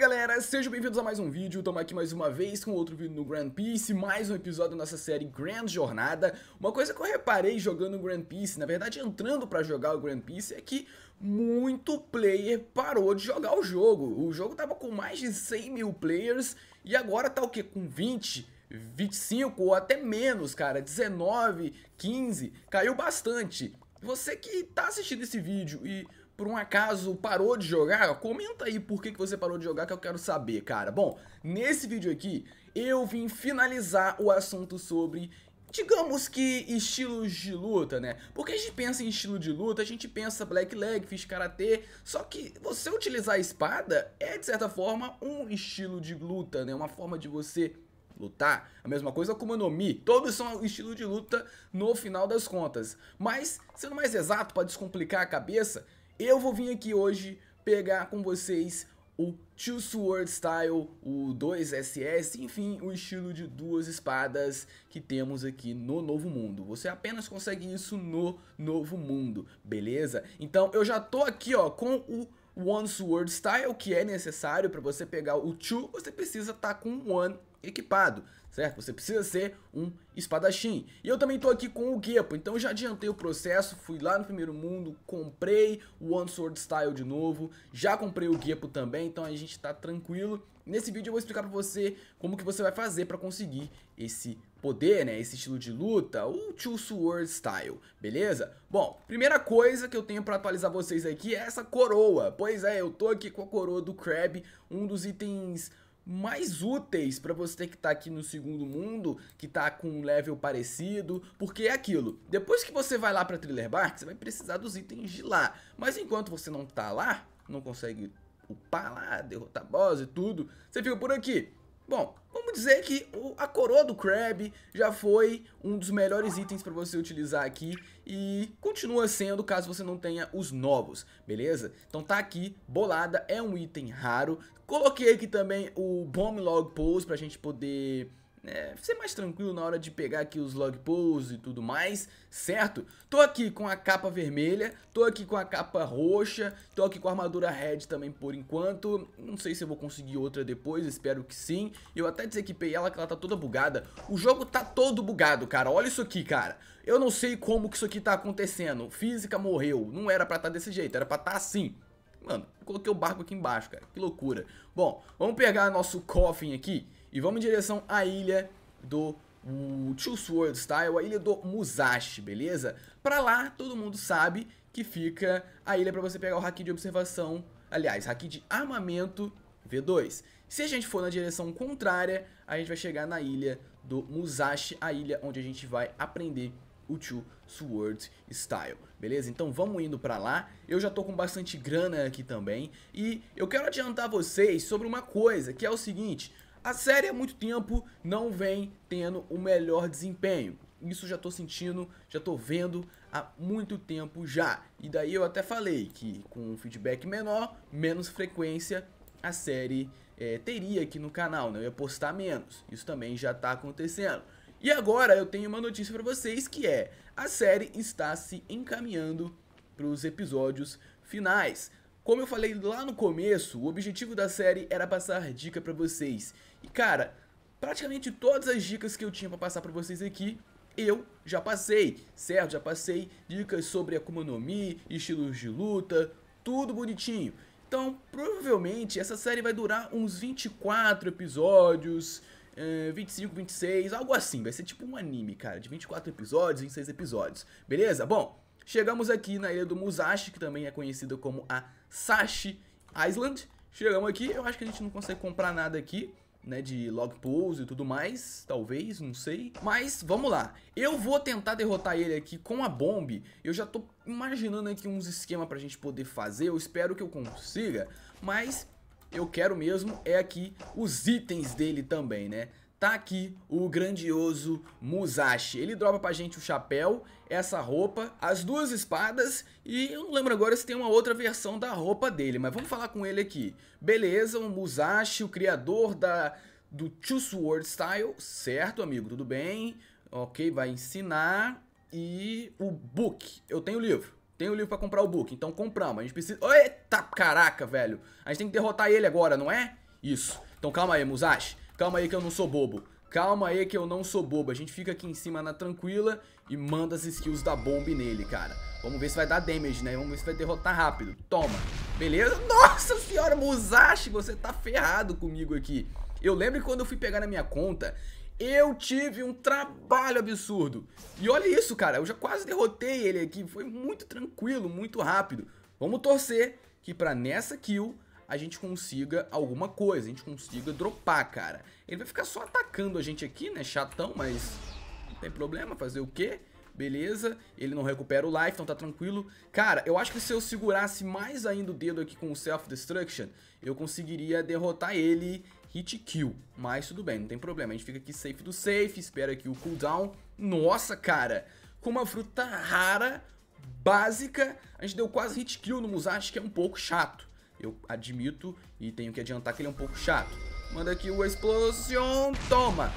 galera, sejam bem-vindos a mais um vídeo, estamos aqui mais uma vez com outro vídeo no Grand Peace, mais um episódio da nossa série Grand Jornada. Uma coisa que eu reparei jogando o Grand Peace, na verdade entrando para jogar o Grand Peace, é que muito player parou de jogar o jogo. O jogo tava com mais de 100 mil players e agora tá o que? Com 20 25 ou até menos, cara, 19, 15, caiu bastante. Você que tá assistindo esse vídeo e por um acaso parou de jogar, comenta aí por que, que você parou de jogar que eu quero saber, cara. Bom, nesse vídeo aqui eu vim finalizar o assunto sobre digamos que estilos de luta, né? Porque a gente pensa em estilo de luta, a gente pensa black leg, fiz karatê, só que você utilizar a espada é de certa forma um estilo de luta, né? Uma forma de você lutar. A mesma coisa com o Manomi. Todos são estilo de luta no final das contas. Mas, sendo mais exato, para descomplicar a cabeça, eu vou vir aqui hoje pegar com vocês o Two Sword Style, o 2SS, enfim, o estilo de duas espadas que temos aqui no Novo Mundo. Você apenas consegue isso no Novo Mundo, beleza? Então eu já tô aqui ó com o One Sword Style, que é necessário para você pegar o Two, você precisa estar tá com One equipado certo? Você precisa ser um espadachim. E eu também estou aqui com o Gepo, então já adiantei o processo, fui lá no primeiro mundo, comprei o One Sword Style de novo, já comprei o Gepo também, então a gente está tranquilo. Nesse vídeo eu vou explicar para você como que você vai fazer para conseguir esse poder, né, esse estilo de luta, o Two Sword Style, beleza? Bom, primeira coisa que eu tenho para atualizar vocês aqui é essa coroa. Pois é, eu tô aqui com a coroa do Crab, um dos itens mais úteis para você que tá aqui no segundo mundo, que está com um level parecido, porque é aquilo. Depois que você vai lá para Thriller Bark, você vai precisar dos itens de lá. Mas enquanto você não tá lá, não consegue upar lá, derrotar boss e tudo, você fica por aqui. Bom, vamos dizer que a coroa do Crab já foi um dos melhores itens para você utilizar aqui e continua sendo caso você não tenha os novos, beleza? Então tá aqui, bolada, é um item raro. Coloquei aqui também o Bomb Log Pose para a gente poder é, ser mais tranquilo na hora de pegar aqui os log posts e tudo mais, certo? Tô aqui com a capa vermelha, tô aqui com a capa roxa, tô aqui com a armadura red também por enquanto. Não sei se eu vou conseguir outra depois, espero que sim. Eu até desequipei ela que ela tá toda bugada. O jogo tá todo bugado, cara. Olha isso aqui, cara. Eu não sei como que isso aqui tá acontecendo. Física morreu. Não era pra tá desse jeito, era pra tá assim. Mano, coloquei o barco aqui embaixo, cara. Que loucura. Bom, vamos pegar nosso coffin aqui. E vamos em direção à ilha do o Two Swords, tá? É a ilha do Musashi, beleza? Pra lá, todo mundo sabe que fica a ilha pra você pegar o haki de observação, aliás, haki de armamento V2. Se a gente for na direção contrária, a gente vai chegar na ilha do Musashi, a ilha onde a gente vai aprender o Two Sword Style, beleza? Então vamos indo pra lá, eu já tô com bastante grana aqui também, e eu quero adiantar vocês sobre uma coisa, que é o seguinte, a série há muito tempo não vem tendo o melhor desempenho. Isso já tô sentindo, já tô vendo há muito tempo já. E daí eu até falei que com um feedback menor, menos frequência, a série é, teria aqui no canal, né? Eu ia postar menos. Isso também já tá acontecendo. E agora eu tenho uma notícia para vocês que é: a série está se encaminhando para os episódios finais. Como eu falei lá no começo, o objetivo da série era passar dica para vocês. E cara, praticamente todas as dicas que eu tinha para passar para vocês aqui, eu já passei, certo? Já passei dicas sobre Akuma no Mi, estilos de luta, tudo bonitinho. Então, provavelmente, essa série vai durar uns 24 episódios, 25, eh, 26, algo assim. Vai ser tipo um anime, cara, de 24 episódios, 26 episódios, beleza? Bom... Chegamos aqui na ilha do Musashi, que também é conhecida como a Sashi Island. Chegamos aqui, eu acho que a gente não consegue comprar nada aqui, né, de log pose e tudo mais, talvez, não sei. Mas, vamos lá. Eu vou tentar derrotar ele aqui com a bomba. Eu já tô imaginando aqui uns esquemas pra gente poder fazer, eu espero que eu consiga. Mas, eu quero mesmo é aqui os itens dele também, né? tá aqui o grandioso Musashi. Ele dropa pra gente o chapéu, essa roupa, as duas espadas e eu não lembro agora se tem uma outra versão da roupa dele, mas vamos falar com ele aqui. Beleza, o Musashi, o criador da do Two Sword Style, certo amigo, tudo bem? Ok, vai ensinar e o book, eu tenho o livro. Tenho o livro pra comprar o book, então compramos. A gente precisa... Eita, caraca, velho. A gente tem que derrotar ele agora, não é? Isso. Então calma aí, Musashi. Calma aí que eu não sou bobo. Calma aí que eu não sou bobo. A gente fica aqui em cima na tranquila e manda as skills da bomba nele, cara. Vamos ver se vai dar damage, né? Vamos ver se vai derrotar rápido. Toma. Beleza? Nossa senhora, Musashi, você tá ferrado comigo aqui. Eu lembro que quando eu fui pegar na minha conta, eu tive um trabalho absurdo. E olha isso, cara. Eu já quase derrotei ele aqui. Foi muito tranquilo, muito rápido. Vamos torcer que pra nessa kill a gente consiga alguma coisa, a gente consiga dropar, cara. Ele vai ficar só atacando a gente aqui, né, chatão, mas não tem problema, fazer o quê? Beleza, ele não recupera o life, então tá tranquilo Cara, eu acho que se eu segurasse mais ainda o dedo aqui com o Self-Destruction Eu conseguiria derrotar ele hit kill Mas tudo bem, não tem problema, a gente fica aqui safe do safe Espera aqui o cooldown Nossa, cara, com uma fruta rara, básica A gente deu quase hit kill no Musashi, que é um pouco chato eu admito e tenho que adiantar que ele é um pouco chato. Manda aqui o Explosion, toma!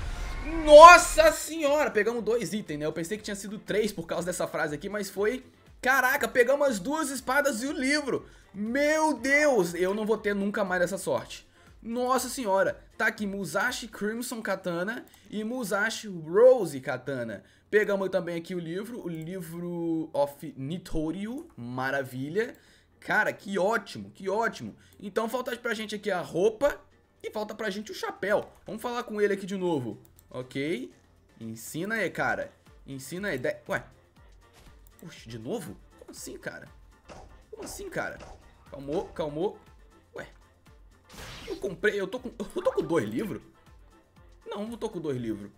Nossa senhora, pegamos dois itens, né? Eu pensei que tinha sido três por causa dessa frase aqui, mas foi... Caraca, pegamos as duas espadas e o livro! Meu Deus, eu não vou ter nunca mais essa sorte. Nossa senhora, tá aqui Musashi Crimson Katana e Musashi Rose Katana. Pegamos também aqui o livro, o livro of Nitoryu, maravilha. Cara, que ótimo, que ótimo. Então falta pra gente aqui a roupa e falta pra gente o chapéu. Vamos falar com ele aqui de novo. Ok. Ensina aí, cara. Ensina aí. De... Ué. Oxe, de novo? Como assim, cara? Como assim, cara? Calmou, calmou. Ué. Eu comprei, eu tô com... Eu tô com dois livros? Não, não tô com dois livros.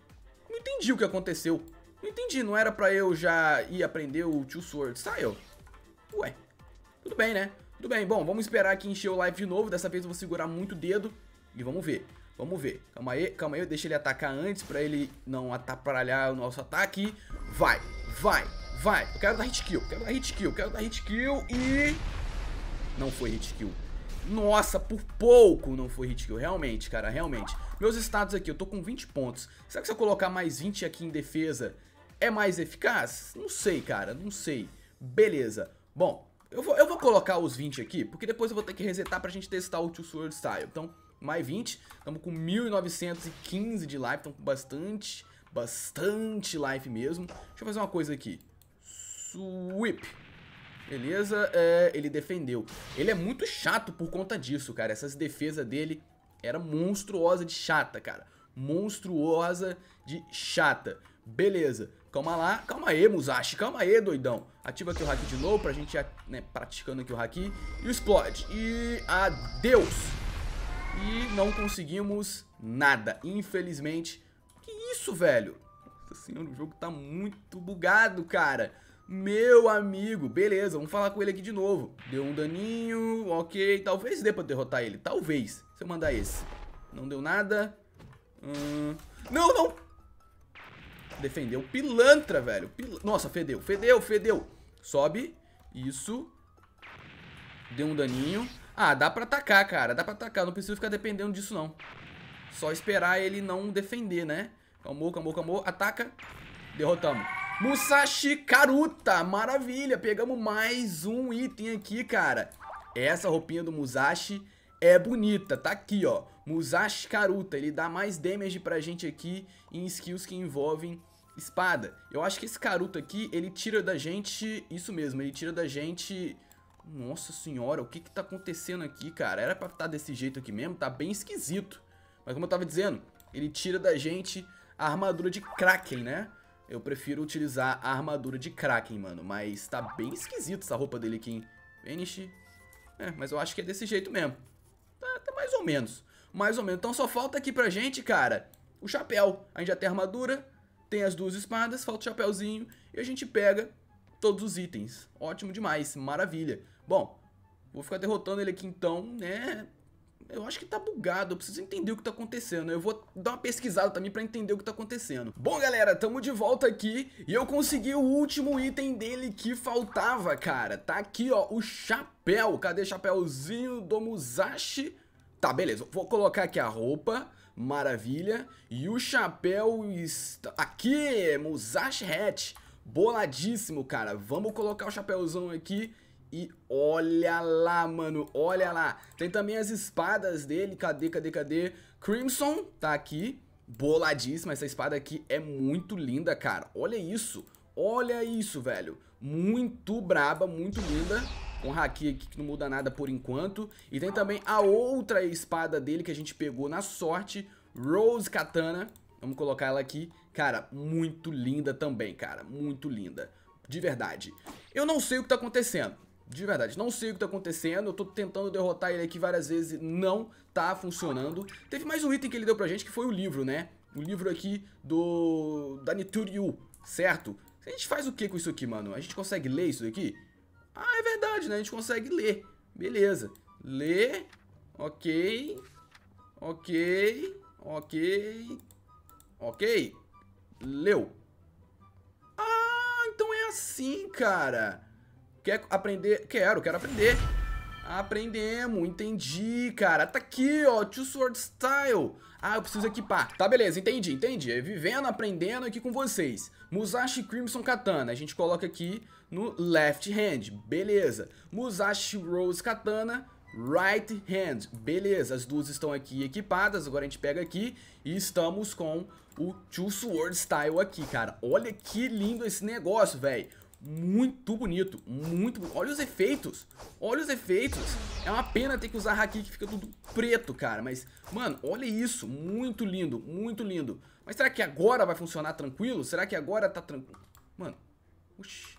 Não entendi o que aconteceu. Não entendi, não era pra eu já ir aprender o Two Swords Saiu. Ué. Tudo bem, né? Tudo bem, bom, vamos esperar aqui encher o live de novo. Dessa vez eu vou segurar muito o dedo e vamos ver. Vamos ver. Calma aí, calma aí. Deixa ele atacar antes pra ele não atrapalhar o nosso ataque. Vai, vai, vai. Eu quero dar hit kill, quero dar hit kill, quero dar hit kill e... Não foi hit kill. Nossa, por pouco não foi hit kill. Realmente, cara, realmente. Meus status aqui, eu tô com 20 pontos. Será que se eu colocar mais 20 aqui em defesa, é mais eficaz? Não sei, cara, não sei. Beleza. Bom, eu vou, eu vou colocar os 20 aqui, porque depois eu vou ter que resetar pra gente testar o Two Sword Style. Então, mais 20. Estamos com 1915 de life, estamos com bastante, bastante life mesmo. Deixa eu fazer uma coisa aqui. Sweep. Beleza, é, ele defendeu. Ele é muito chato por conta disso, cara. Essas defesas dele era monstruosa de chata, cara. Monstruosa de chata. Beleza. Calma lá. Calma aí, Musashi. Calma aí, doidão. Ativa aqui o Haki de novo pra gente ir né, praticando aqui o Haki. E explode. E adeus. E não conseguimos nada, infelizmente. Que isso, velho? Nossa senhora, o jogo tá muito bugado, cara. Meu amigo, beleza, vamos falar com ele aqui de novo. Deu um daninho, ok, talvez dê pra derrotar ele, talvez. Se eu mandar esse. Não deu nada. Hum... Não, não, Defendeu. Pilantra, velho. Pil... Nossa, fedeu. Fedeu, fedeu. Sobe. Isso. Deu um daninho. Ah, dá pra atacar, cara. Dá pra atacar. não preciso ficar dependendo disso, não. Só esperar ele não defender, né? Calmou, calmou, calmou. Ataca. Derrotamos. Musashi Karuta. Maravilha. Pegamos mais um item aqui, cara. Essa roupinha do Musashi é bonita. Tá aqui, ó. Musashi Karuta. Ele dá mais damage pra gente aqui em skills que envolvem Espada. Eu acho que esse Caruto aqui, ele tira da gente... Isso mesmo, ele tira da gente... Nossa senhora, o que que tá acontecendo aqui, cara? Era pra estar tá desse jeito aqui mesmo? Tá bem esquisito. Mas como eu tava dizendo, ele tira da gente a armadura de Kraken, né? Eu prefiro utilizar a armadura de Kraken, mano. Mas tá bem esquisito essa roupa dele aqui, hein? Vanish. É, mas eu acho que é desse jeito mesmo. Tá, tá mais ou menos. Mais ou menos. Então só falta aqui pra gente, cara, o chapéu. A gente já tem a armadura, tem as duas espadas, falta o chapéuzinho e a gente pega todos os itens. Ótimo demais, maravilha. Bom, vou ficar derrotando ele aqui então, né? Eu acho que tá bugado, eu preciso entender o que tá acontecendo. Eu vou dar uma pesquisada também pra entender o que tá acontecendo. Bom, galera, tamo de volta aqui e eu consegui o último item dele que faltava, cara. Tá aqui, ó, o chapéu. Cadê o chapéuzinho do Musashi? Tá, beleza. Vou colocar aqui a roupa maravilha. E o chapéu está aqui, Musashi hat boladíssimo, cara. Vamos colocar o chapéuzão aqui e olha lá, mano, olha lá. Tem também as espadas dele, cadê, cadê, cadê? Crimson tá aqui, boladíssima. Essa espada aqui é muito linda, cara. Olha isso, olha isso, velho. Muito braba, muito linda um haki aqui que não muda nada por enquanto. E tem também a outra espada dele que a gente pegou na sorte, Rose Katana. Vamos colocar ela aqui. Cara, muito linda também, cara. Muito linda. De verdade. Eu não sei o que tá acontecendo. De verdade, não sei o que tá acontecendo, eu tô tentando derrotar ele aqui várias vezes, não tá funcionando. Teve mais um item que ele deu pra gente, que foi o livro, né? O livro aqui do... da Nituryu, certo? A gente faz o que com isso aqui, mano? A gente consegue ler isso daqui? Ah, é verdade, né? A gente consegue ler. Beleza. Ler. Ok. Ok. Ok. Ok. Leu. Ah, então é assim, cara. Quer aprender? Quero, quero aprender. Aprendemos, entendi, cara. Tá aqui, ó, Two Sword Style. Ah, eu preciso equipar. Tá, beleza, entendi, entendi. É vivendo, aprendendo aqui com vocês. Musashi Crimson Katana, a gente coloca aqui no left hand, beleza. Musashi Rose Katana, right hand, beleza. As duas estão aqui equipadas, agora a gente pega aqui e estamos com o Two Sword Style aqui, cara. Olha que lindo esse negócio, velho muito bonito, muito bonito. Olha os efeitos, olha os efeitos. É uma pena ter que usar Haki que fica tudo preto, cara. Mas, mano, olha isso, muito lindo, muito lindo. Mas será que agora vai funcionar tranquilo? Será que agora tá tranquilo? Mano, oxi.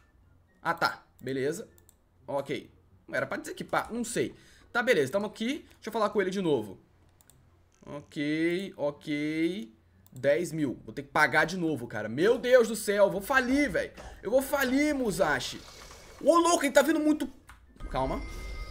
Ah, tá, beleza. Ok. Era pra desequipar, não sei. Tá, beleza, estamos aqui. Deixa eu falar com ele de novo. Ok, ok. 10 mil. Vou ter que pagar de novo, cara. Meu Deus do céu, vou falir, velho. Eu vou falir, Musashi. Ô, louco, ele tá vindo muito... Calma,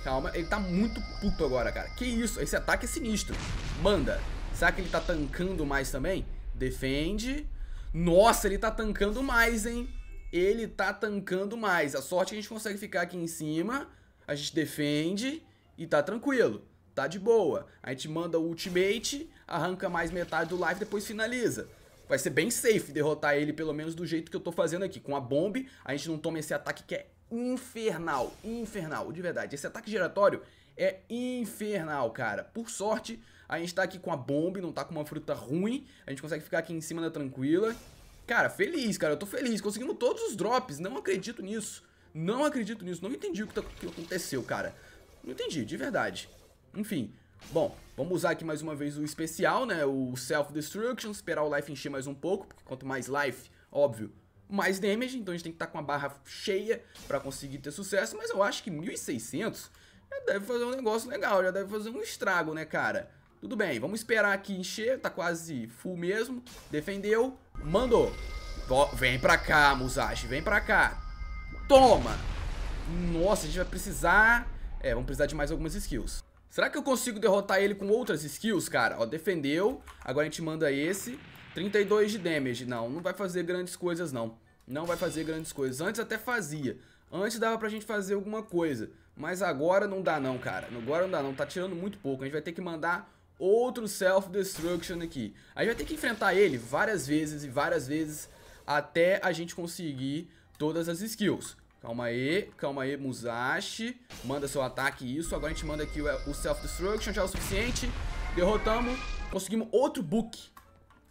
calma. Ele tá muito puto agora, cara. Que isso? Esse ataque é sinistro. Manda. Será que ele tá tancando mais também? Defende. Nossa, ele tá tancando mais, hein? Ele tá tancando mais. A sorte é que a gente consegue ficar aqui em cima. A gente defende e tá tranquilo. Tá de boa. A gente manda o ultimate arranca mais metade do life, depois finaliza. Vai ser bem safe derrotar ele, pelo menos do jeito que eu tô fazendo aqui. Com a bomba, a gente não toma esse ataque que é infernal, infernal, de verdade. Esse ataque giratório é infernal, cara. Por sorte, a gente tá aqui com a bomba, não tá com uma fruta ruim. A gente consegue ficar aqui em cima da tranquila. Cara, feliz, cara, eu tô feliz. Conseguimos todos os drops, não acredito nisso. Não acredito nisso, não entendi o que, tá, que aconteceu, cara. Não entendi, de verdade. Enfim, Bom, vamos usar aqui mais uma vez o especial, né? O Self-Destruction, esperar o life encher mais um pouco, porque quanto mais life, óbvio, mais damage, então a gente tem que estar tá com a barra cheia para conseguir ter sucesso, mas eu acho que 1600 já deve fazer um negócio legal, já deve fazer um estrago, né, cara? Tudo bem, vamos esperar aqui encher, tá quase full mesmo, defendeu, mandou. vem pra cá, Musashi, vem pra cá. Toma! Nossa, a gente vai precisar... É, vamos precisar de mais algumas skills. Será que eu consigo derrotar ele com outras skills, cara? Ó, defendeu. Agora a gente manda esse. 32 de damage. Não, não vai fazer grandes coisas, não. Não vai fazer grandes coisas. Antes até fazia. Antes dava pra gente fazer alguma coisa. Mas agora não dá não, cara. Agora não dá não. Tá tirando muito pouco. A gente vai ter que mandar outro self-destruction aqui. A gente vai ter que enfrentar ele várias vezes e várias vezes até a gente conseguir todas as skills. Calma aí, calma aí, Musashi. Manda seu ataque, isso. Agora a gente manda aqui o Self-Destruction, já é o suficiente. Derrotamos. Conseguimos outro book.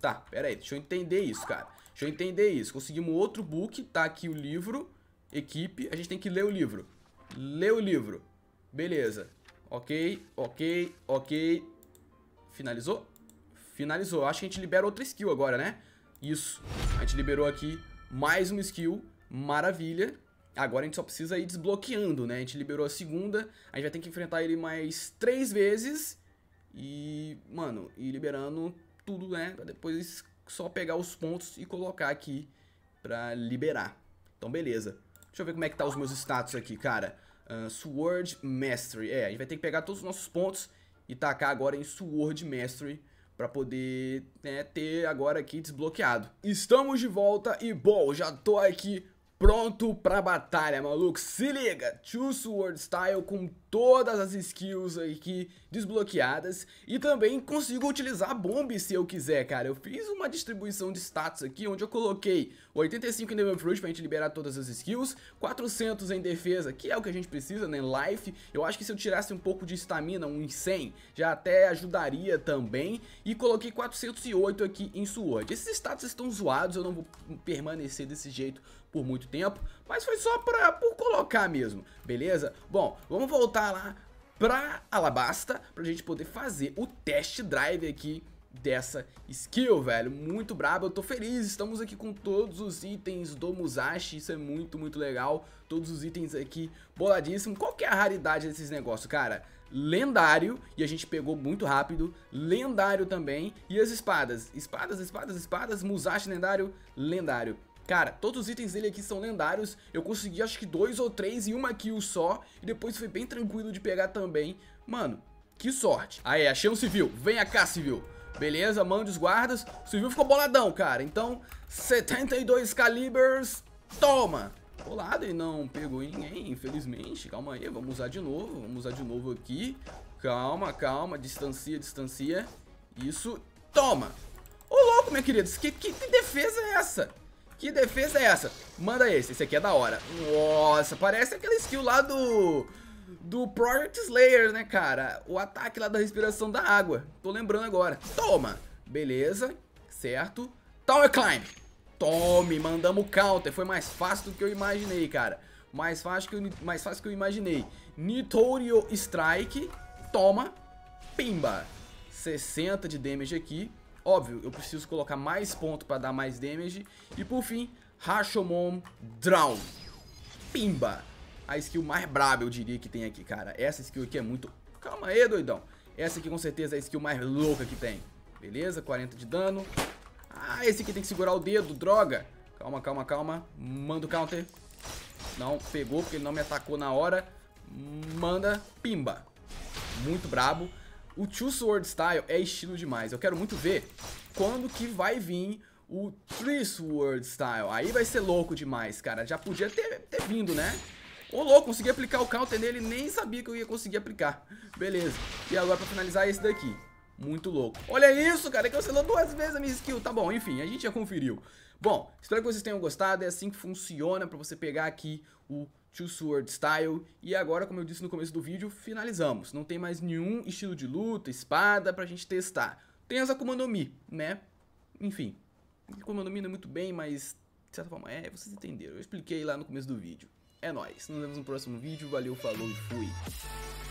Tá, pera aí, deixa eu entender isso, cara. Deixa eu entender isso. Conseguimos outro book, tá aqui o livro. Equipe, a gente tem que ler o livro. Ler o livro. Beleza. Ok, ok, ok. Finalizou? Finalizou. Acho que a gente libera outra skill agora, né? Isso. A gente liberou aqui mais uma skill. Maravilha. Agora a gente só precisa ir desbloqueando, né? A gente liberou a segunda, a gente vai ter que enfrentar ele mais três vezes e, mano, e liberando tudo, né? Pra depois só pegar os pontos e colocar aqui pra liberar. Então, beleza. Deixa eu ver como é que tá os meus status aqui, cara. Uh, Sword Mastery. É, a gente vai ter que pegar todos os nossos pontos e tacar agora em Sword Mastery para poder né, ter agora aqui desbloqueado. Estamos de volta e, bom, já tô aqui pronto pra batalha, maluco. Se liga, choose Sword Style com todas as skills aqui desbloqueadas e também consigo utilizar bombe se eu quiser, cara. Eu fiz uma distribuição de status aqui onde eu coloquei 85 em Demon Fruit pra gente liberar todas as skills, 400 em defesa, que é o que a gente precisa, né, life. Eu acho que se eu tirasse um pouco de estamina, um em 100, já até ajudaria também. E coloquei 408 aqui em Sword. Esses status estão zoados, eu não vou permanecer desse jeito por muito tempo, mas foi só pra, por colocar mesmo, beleza? Bom, vamos voltar lá pra Alabasta pra gente poder fazer o test drive aqui dessa skill, velho. Muito brabo, eu tô feliz. Estamos aqui com todos os itens do Musashi, isso é muito, muito legal. Todos os itens aqui boladíssimo. Qual que é a raridade desses negócios, cara? Lendário, e a gente pegou muito rápido. Lendário também. E as espadas? Espadas, espadas, espadas. Musashi lendário, lendário. Cara, todos os itens dele aqui são lendários, eu consegui acho que dois ou três em uma kill só, e depois foi bem tranquilo de pegar também. Mano, que sorte. Aí, achei um civil, venha cá civil. Beleza, mande os guardas. O civil ficou boladão, cara. Então, 72 calibers, toma! Colado e não pegou ninguém, infelizmente. Calma aí, vamos usar de novo, vamos usar de novo aqui. Calma, calma, distancia, distancia. Isso, toma! Ô louco, minha querida, que, que, que defesa é essa? Que defesa é essa? Manda esse, esse aqui é da hora. Nossa, parece aquela skill lá do... Do Project Slayer, né, cara? O ataque lá da respiração da água. Tô lembrando agora. Toma! Beleza, certo. Tower Climb. Tome, mandamos counter. Foi mais fácil do que eu imaginei, cara. Mais fácil que eu, mais fácil que eu imaginei. Nitorio Strike. Toma. Pimba. 60 de damage aqui. Óbvio, eu preciso colocar mais ponto para dar mais damage. E por fim, Rashomon Drown. Pimba! A skill mais braba, eu diria, que tem aqui, cara. Essa skill aqui é muito... Calma aí, doidão. Essa aqui com certeza é a skill mais louca que tem. Beleza, 40 de dano. Ah, esse aqui tem que segurar o dedo, droga. Calma, calma, calma. Manda o counter. Não, pegou porque ele não me atacou na hora. Manda, pimba. Muito brabo. O Two Sword Style é estilo demais. Eu quero muito ver quando que vai vir o Three Sword Style. Aí vai ser louco demais, cara. Já podia ter, ter vindo, né? Ô, louco, consegui aplicar o counter nele, nem sabia que eu ia conseguir aplicar. Beleza. E agora pra finalizar esse daqui. Muito louco. Olha isso, cara, cancelou duas vezes a minha skill. Tá bom, enfim, a gente já conferiu. Bom, espero que vocês tenham gostado, é assim que funciona para você pegar aqui o Two Sword Style. E agora, como eu disse no começo do vídeo, finalizamos. Não tem mais nenhum estilo de luta, espada pra gente testar. Tem as Akuma no Mi, né? Enfim, Akuma no Mi não é muito bem, mas de certa forma é, vocês entenderam. Eu expliquei lá no começo do vídeo. É nóis, nos vemos no próximo vídeo, valeu, falou e fui!